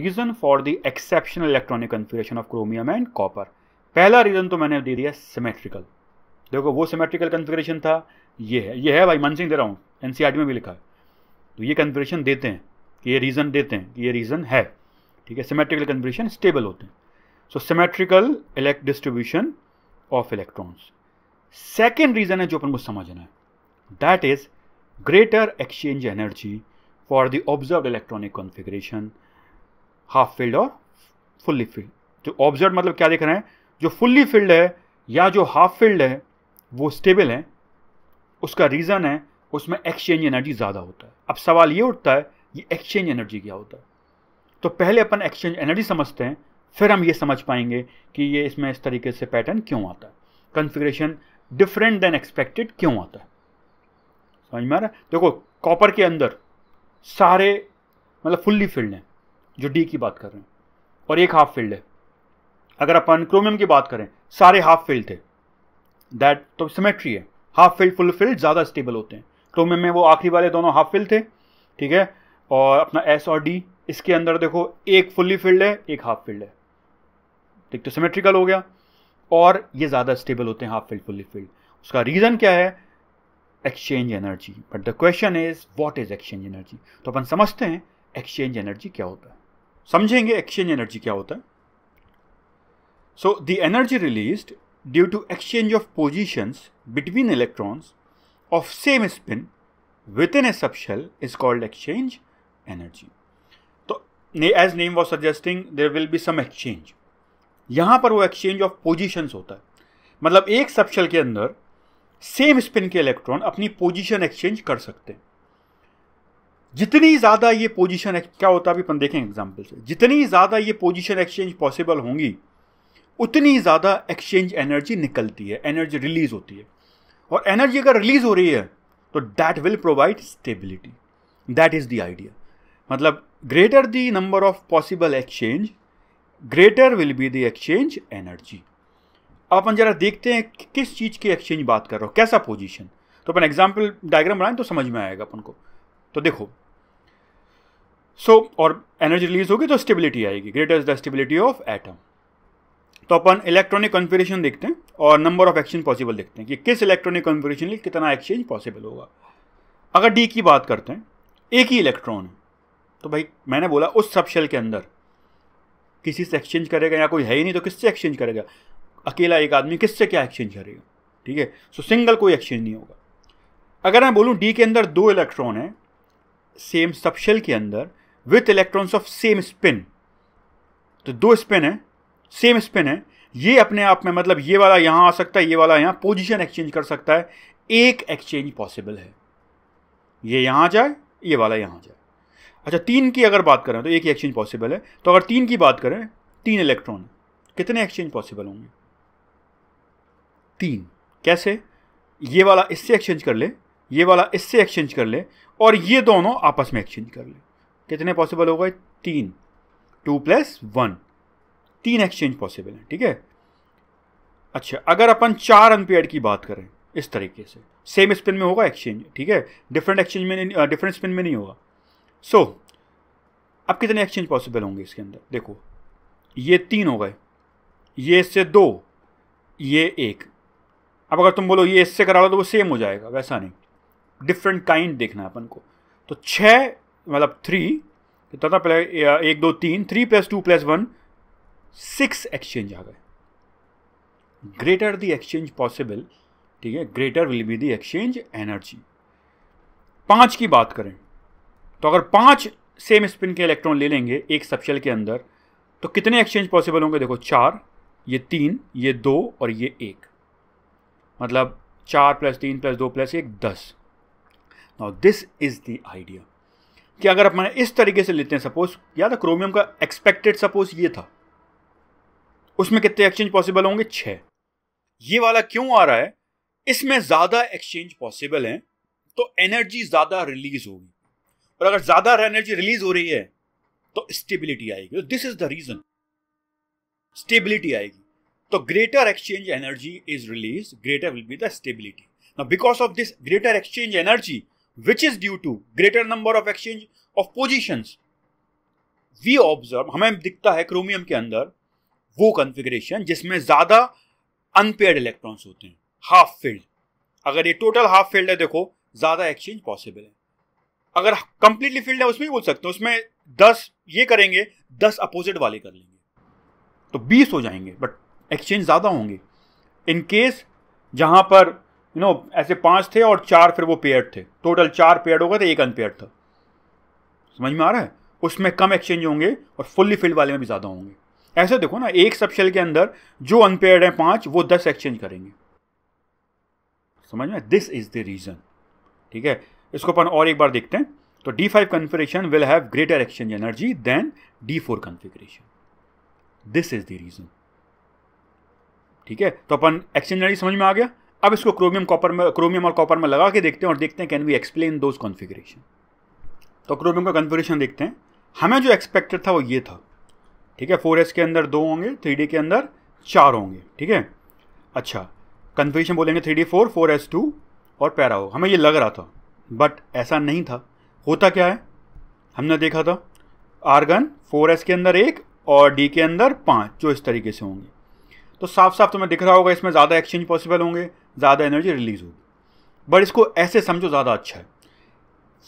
Reason for the exceptional electronic configuration of chromium and copper पहला reason तो मैंने दे दिया सिमेट्रिकल देखो वो सिमेट्रिकल कन्फ्यूरेशन था ये है ये है भाई सिंह दे रहा हूँ एन e में भी लिखा है तो ये कन्फ्यूरेशन देते हैं कि ये रीज़न देते हैं कि ये रीज़न है ठीक है सिमेट्रिकल कन्फ्यूरेशन स्टेबल होते हैं so symmetrical elect distribution of electrons second reason है जो अपन को समझना है that is greater exchange energy for the observe electronic configuration half filled और फुल्ली फील्ड तो ऑब्जर्व मतलब क्या देख रहे हैं जो फुल्ली फील्ड है या जो हाफ फील्ड है वो स्टेबल है उसका रीज़न है उसमें एक्सचेंज एनर्जी ज़्यादा होता है अब सवाल ये उठता है ये एक्सचेंज एनर्जी क्या होता है तो पहले अपन एक्सचेंज एनर्जी समझते हैं फिर हम ये समझ पाएंगे कि ये इसमें इस तरीके से पैटर्न क्यों आता है कन्फिग्रेशन डिफरेंट देन एक्सपेक्टेड क्यों आता है समझ में आ रहा है देखो कॉपर के अंदर सारे मतलब फुल्ली फील्ड हैं जो डी की बात कर रहे हैं और एक हाफ फील्ड है अगर अपन क्रोमियम की बात करें सारे हाफ फील्ड थे दैट तो सिमेट्री है हाफ फील्ड फुल फील्ड ज़्यादा स्टेबल होते हैं क्रोमियम में वो आखिरी वाले दोनों हाफ फील्ड थे ठीक है और अपना एस और डी इसके अंदर देखो एक फुल्ली फील्ड है एक हाफ फील्ड है ठीक तो सिमेट्रिकल हो गया और ये ज़्यादा स्टेबल होते हैं हाफ फील्ड फुल्ली फील्ड उसका रीज़न क्या है exchange energy but the question is what is exchange energy तो अपन समझते हैं एक्सचेंज एनर्जी क्या होता है समझेंगे एक्सचेंज एनर्जी क्या होता है so the energy released due to exchange of positions between electrons of same spin within a subshell is called exchange energy तो as name was suggesting there will be some exchange यहां पर वो exchange of positions होता है मतलब एक subshell के अंदर सेम स्पिन के इलेक्ट्रॉन अपनी पोजिशन एक्सचेंज कर सकते हैं जितनी ज़्यादा ये पोजीशन क्या होता है अभी अपन देखें एग्जाम्पल से जितनी ज़्यादा ये पोजीशन एक्सचेंज पॉसिबल होंगी उतनी ज़्यादा एक्सचेंज एनर्जी निकलती है एनर्जी रिलीज होती है और एनर्जी अगर रिलीज हो रही है तो that will provide stability that is the idea मतलब greater the number of possible exchange greater will be the exchange energy आप जरा देखते हैं कि किस चीज़ की एक्सचेंज बात कर रहे हो कैसा पोजीशन तो अपन एग्जाम्पल डायग्राम बनाएं तो समझ में आएगा अपन को तो देखो सो so, और एनर्जी रिलीज होगी तो स्टेबिलिटी आएगी greater is the stability of atom तो अपन इलेक्ट्रॉनिक कन्फिग्रेशन देखते हैं और नंबर ऑफ एक्सचेंज पॉसिबल देखते हैं कि किस इलेक्ट्रॉनिक कन्फिग्रेशन लिए कितना एक्सचेंज पॉसिबल होगा अगर डी की बात करते हैं एक ही इलेक्ट्रॉन है तो भाई मैंने बोला उस सब शेल के अंदर किसी से एक्सचेंज करेगा या कोई है ही नहीं तो किससे एक्सचेंज करेगा अकेला एक आदमी किससे क्या एक्सचेंज करेगा ठीक है सो सिंगल कोई एक्सचेंज नहीं होगा अगर मैं बोलूँ डी के अंदर दो इलेक्ट्रॉन हैं सेम सबशेल के अंदर with electrons of same spin तो दो स्पिन है सेम स्पिन है ये अपने आप में मतलब ये वाला यहां आ सकता है ये वाला यहाँ पोजीशन एक्सचेंज कर सकता है एक एक्सचेंज पॉसिबल है ये यहां जाए ये वाला यहां जाए अच्छा तीन की अगर बात करें तो एक ही एक्सचेंज पॉसिबल है तो अगर तीन की बात करें तीन इलेक्ट्रॉन कितने एक्सचेंज पॉसिबल होंगे तीन कैसे ये वाला इससे एक्सचेंज कर ले ये वाला इससे एक्सचेंज कर ले और ये दोनों आपस में एक्सचेंज कर ले कितने पॉसिबल हो गए तीन टू प्लस वन तीन एक्सचेंज पॉसिबल हैं ठीक है अच्छा अगर अपन चार अनपेड की बात करें इस तरीके से सेम स्पिन में होगा एक्सचेंज ठीक है डिफरेंट एक्सचेंज में डिफरेंट स्पिन में नहीं होगा सो so, अब कितने एक्सचेंज पॉसिबल होंगे इसके अंदर देखो ये तीन हो गए ये इससे दो ये एक अब अगर तुम बोलो ये इससे करा लो तो वो सेम हो जाएगा वैसा नहीं डिफरेंट काइंड देखना है अपन को तो छः मतलब थ्री तथा पहले एक दो तीन three plus two plus one six exchange आ गए ग्रेटर द एक्सचेंज पॉसिबल ठीक है greater will be the exchange energy पांच की बात करें तो अगर पांच सेम स्पिन के इलेक्ट्रॉन ले लेंगे एक सबशेल के अंदर तो कितने एक्सचेंज पॉसिबल होंगे देखो चार ये तीन ये दो और ये एक मतलब चार प्लस तीन प्लस दो प्लस एक दस now this is the idea कि अगर अपने इस तरीके से लेते हैं सपोज या है क्रोमियम का एक्सपेक्टेड सपोज ये था उसमें कितने एक्सचेंज पॉसिबल होंगे छः ये वाला क्यों आ रहा है इसमें ज़्यादा एक्सचेंज पॉसिबल हैं तो एनर्जी ज़्यादा रिलीज होगी और अगर ज़्यादा एनर्जी रिलीज हो रही है तो स्टेबिलिटी आएगी this is the reason stability आएगी तो greater exchange energy is release greater will be the stability because of this greater exchange energy which is due to greater number of exchange of position we observe हमें दिखता है chromium के अंदर वो configuration जिसमें ज़्यादा अनपेड इलेक्ट्रॉन्स होते हैं हाफ फील्ड अगर ये टोटल हाफ फील्ड है देखो ज़्यादा एक्सचेंज पॉसिबल है अगर कंप्लीटली फील्ड है उसमें बोल सकते हैं उसमें दस ये करेंगे दस अपोजिट वाले कर लेंगे तो बीस हो जाएंगे बट एक्सचेंज ज़्यादा होंगे इन केस पर यू नो ऐसे पांच थे और चार फिर वो पेयर थे टोटल चार पेयर हो गए थे एक अनपेयर था समझ में आ रहा है उसमें कम एक्सचेंज होंगे और फुल्ली फिल्ड वाले में भी ज़्यादा होंगे ऐसे देखो ना एक सब शेल के अंदर जो अनपेयर्ड हैं पाँच वो दस एक्सचेंज करेंगे समझ में दिस इज द रीज़न ठीक है इसको अपन और एक बार देखते हैं तो D five configuration will have greater exchange energy than D four configuration this is the reason ठीक है तो अपन एक्सचेंज एनर्जी समझ में आ गया अब इसको क्रोमियम कॉपर में क्रोमियम और कॉपर में लगा के देखते हैं और देखते हैं can we explain those configuration तो क्रोमियम का कॉन्फिग्रेशन देखते हैं हमें जो एक्सपेक्टेड था वो ये था ठीक है फोर के अंदर दो होंगे थ्री के अंदर चार होंगे ठीक है अच्छा कन्फ्यूजन बोलेंगे three D four four S two और पैरा हो हमें ये लग रहा था बट ऐसा नहीं था होता क्या है हमने देखा था आर्गन फोर एस के अंदर एक और डी के अंदर पाँच जो इस तरीके से होंगे तो साफ साफ तुम्हें तो दिख रहा होगा इसमें ज़्यादा एक्सचेंज पॉसिबल होंगे ज़्यादा एनर्जी रिलीज होगी बट इसको ऐसे समझो ज़्यादा अच्छा है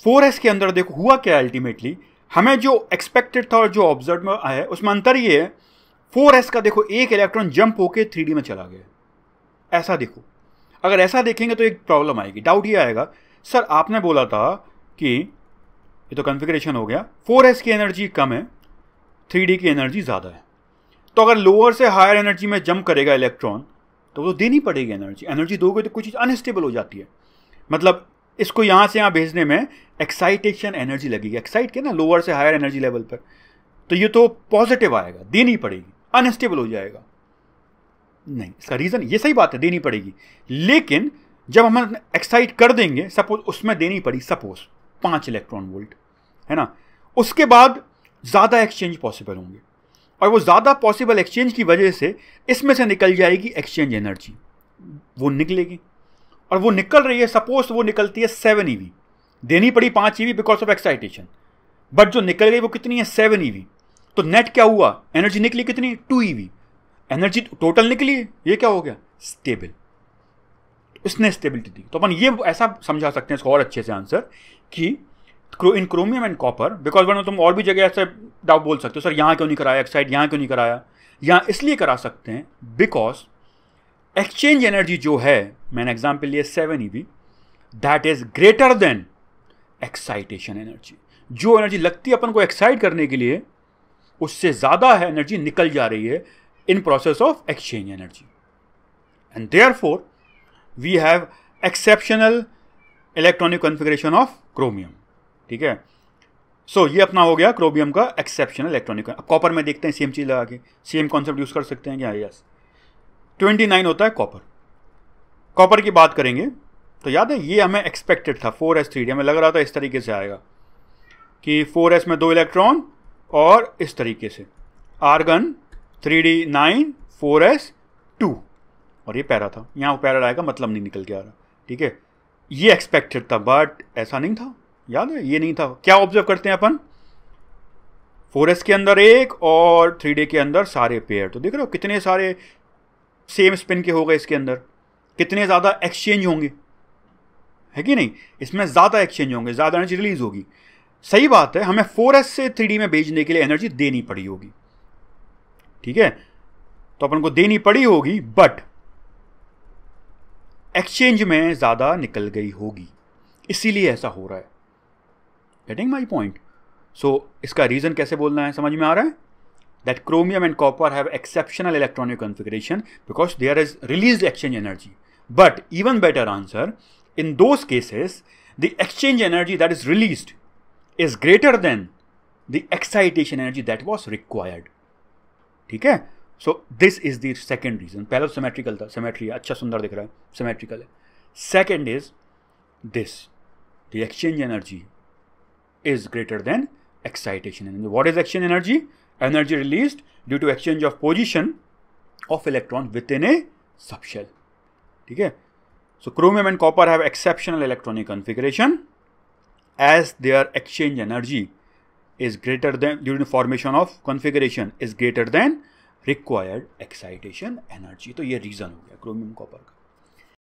फोर के अंदर देखो हुआ क्या है अल्टीमेटली हमें जो एक्सपेक्टेड था और जो ऑब्जर्व में आया है उसमें अंतर ये है फोर का देखो एक इलेक्ट्रॉन जंप होके थ्री में चला गया ऐसा देखो अगर ऐसा देखेंगे तो एक प्रॉब्लम आएगी डाउट ये आएगा सर आपने बोला था कि ये तो कन्फिग्रेशन हो गया फोर की एनर्जी कम है थ्री की एनर्जी ज़्यादा है तो अगर लोअर से हायर एनर्जी में जंप करेगा इलेक्ट्रॉन तो वो तो देनी पड़ेगी एनर्जी एनर्जी दोगे तो कुछ चीज़ अनस्टेबल हो जाती है मतलब इसको यहाँ से यहाँ भेजने में एक्साइटेशन एनर्जी लगेगी एक्साइट के ना लोअर से हायर एनर्जी लेवल पर तो ये तो पॉजिटिव आएगा देनी पड़ेगी अनस्टेबल हो जाएगा नहीं इसका रीज़न ये सही बात है देनी पड़ेगी लेकिन जब हम एक्साइट कर देंगे सपोज उसमें देनी पड़ी सपोज पाँच इलेक्ट्रॉन वोल्ट है ना उसके बाद ज़्यादा एक्सचेंज पॉसिबल होंगे और वो ज़्यादा पॉसिबल एक्सचेंज की वजह से इसमें से निकल जाएगी एक्सचेंज एनर्जी वो निकलेगी और वो निकल रही है सपोज वो निकलती है सेवन ई e देनी पड़ी पाँच eV because of excitation but जो निकल गई वो कितनी है सेवन ई e तो नेट क्या हुआ एनर्जी निकली कितनी टू ईवी एनर्जी टोटल निकली ये क्या हो गया स्टेबल उसने स्टेबिलिटी दी तो अपन ये ऐसा समझा सकते हैं इसको और अच्छे से आंसर कि in chromium and copper because वरना तुम और भी जगह ऐसे डाउट बोल सकते हो सर यहाँ क्यों नहीं कराया एक्साइड यहाँ क्यों नहीं कराया यहाँ इसलिए करा सकते हैं बिकॉज एक्सचेंज एनर्जी जो है मैंने एग्जाम्पल लिए seven E V that is greater than excitation energy जो एनर्जी लगती है अपन को एक्साइट करने के लिए उससे ज़्यादा है एनर्जी निकल जा रही है in process of exchange energy and therefore we have exceptional electronic configuration of chromium ठीक है सो so, ये अपना हो गया क्रोबियम का एक्सेप्शनल इलेक्ट्रॉनिक अब कॉपर में देखते हैं सेम चीज़ लगा के सेम कॉन्सेप्ट यूज़ कर सकते हैं क्या यस ट्वेंटी नाइन होता है कॉपर कॉपर की बात करेंगे तो याद है ये हमें एक्सपेक्टेड था फोर एस थ्री हमें लग रहा था इस तरीके से आएगा कि फोर एस में दो इलेक्ट्रॉन और इस तरीके से argon three D nine four S two और ये पैरा था यहाँ वो पैरा आएगा मतलब नहीं निकल के आ रहा ठीक है ये एक्सपेक्टेड था बट ऐसा नहीं था याद है ये नहीं था क्या ऑब्जर्व करते हैं अपन फोर के अंदर एक और थ्री के अंदर सारे पेयर तो देख रहे हो कितने सारे सेम स्पिन के हो गए इसके अंदर कितने ज़्यादा एक्सचेंज होंगे है कि नहीं इसमें ज़्यादा एक्सचेंज होंगे ज़्यादा एनर्जी रिलीज होगी सही बात है हमें फोर से थ्री में भेजने के लिए एनर्जी देनी पड़ी होगी ठीक है तो अपन को देनी पड़ी होगी बट एक्सचेंज में ज़्यादा निकल गई होगी इसीलिए ऐसा हो रहा है गेटिंग माई पॉइंट सो इसका रीजन कैसे बोलना है समझ में आ रहा है that chromium and copper have exceptional electronic configuration because they are is release exchange energy but even better answer in those cases the exchange energy that is release is greater than the excitation energy that was required ठीक है so this is the second reason पहले symmetrical था symmetry अच्छा सुंदर दिख रहा है symmetrical है second is this the exchange energy is greater than excitation energy. What is action energy? Energy released due to exchange of position of electron within a subshell. ठीक है So chromium and copper have exceptional electronic configuration as their exchange energy is greater than during the formation of configuration is greater than required excitation energy. तो ये reason हो गया chromium copper का